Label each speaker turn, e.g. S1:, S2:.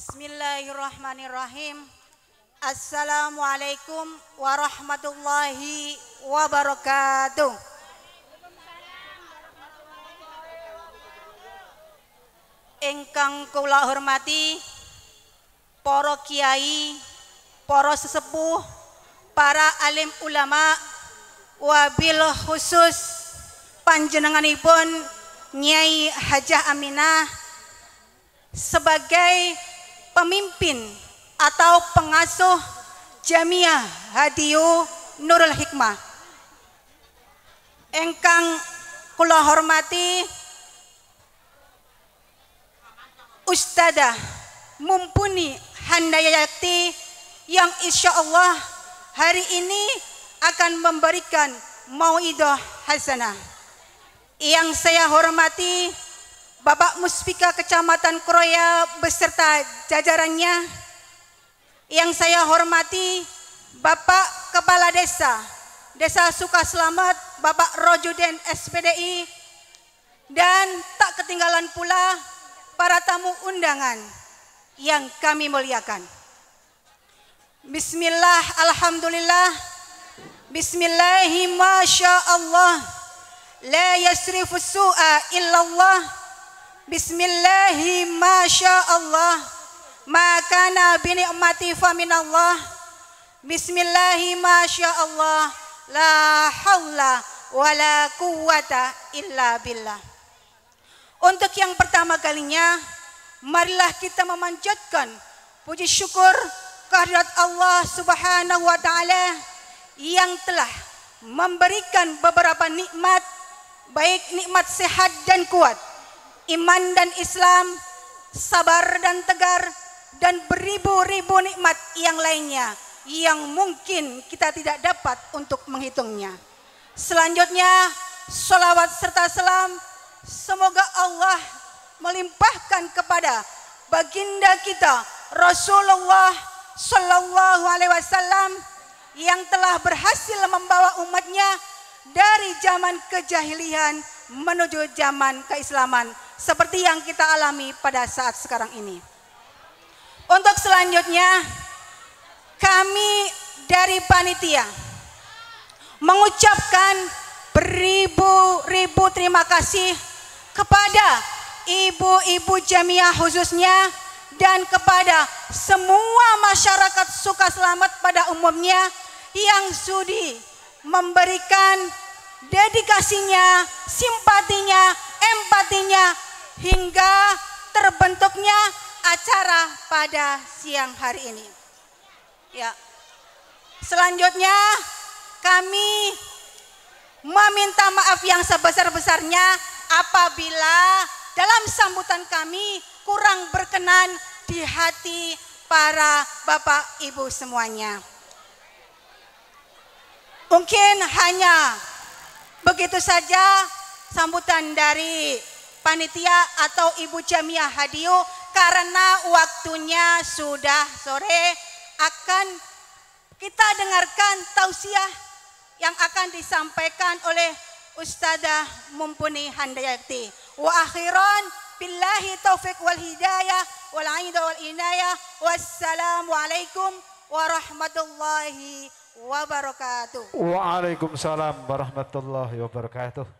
S1: Bismillahirrahmanirrahim. Assalamualaikum warahmatullahi wabarakatuh. Engkang kula hormati para kiai, para sesepuh, para alim ulama wabil khusus panjenenganipun Nyai Hajah Aminah sebagai pemimpin atau pengasuh Jamia Hadiyu Nurul Hikmah. Engkang kula hormati Ustadzah Mumpuni Handayati yang insya Allah hari ini akan memberikan mauidah hasanah. Yang saya hormati Bapak Muspika Kecamatan Kroya beserta jajarannya yang saya hormati Bapak Kepala Desa Desa Sukaselamat Bapak Rojuden SPDI dan tak ketinggalan pula para tamu undangan yang kami muliakan. Bismillah, Alhamdulillah, Bismillahirrahmanirrahim, Masya Allah, La yasrifu su'a illallah, Bismillahi Masya Allah Maka nabi ni'mati faminallah Bismillahi Masya Allah La haula wala quwata illa billah Untuk yang pertama kalinya Marilah kita memanjatkan Puji syukur kehadirat Allah subhanahu wa ta'ala Yang telah memberikan beberapa nikmat Baik nikmat sehat dan kuat iman dan Islam, sabar dan tegar, dan beribu-ribu nikmat yang lainnya yang mungkin kita tidak dapat untuk menghitungnya. Selanjutnya, solawat serta salam semoga Allah melimpahkan kepada baginda kita Rasulullah Shallallahu Alaihi Wasallam yang telah berhasil membawa umatnya dari zaman kejahilian menuju zaman keislaman seperti yang kita alami pada saat sekarang ini. Untuk selanjutnya, kami dari panitia mengucapkan beribu-ribu terima kasih kepada ibu-ibu jamiah khususnya dan kepada semua masyarakat suka selamat pada umumnya yang sudi memberikan dedikasinya, simpatinya, empatinya, hingga terbentuknya acara pada siang hari ini. Ya. Selanjutnya kami meminta maaf yang sebesar-besarnya apabila dalam sambutan kami kurang berkenan di hati para Bapak Ibu semuanya. Mungkin hanya Begitu saja sambutan dari panitia atau Ibu Jamia Hadiu karena waktunya sudah sore akan kita dengarkan tausiah yang akan disampaikan oleh Ustazah Mumpuni Handayati. Wa akhiran billahi taufik wal hidayah wal aidu wal inayah. Wassalamualaikum warahmatullahi wabarakatuh wabarakatuh. Waalaikumsalam warahmatullahi wabarakatuh.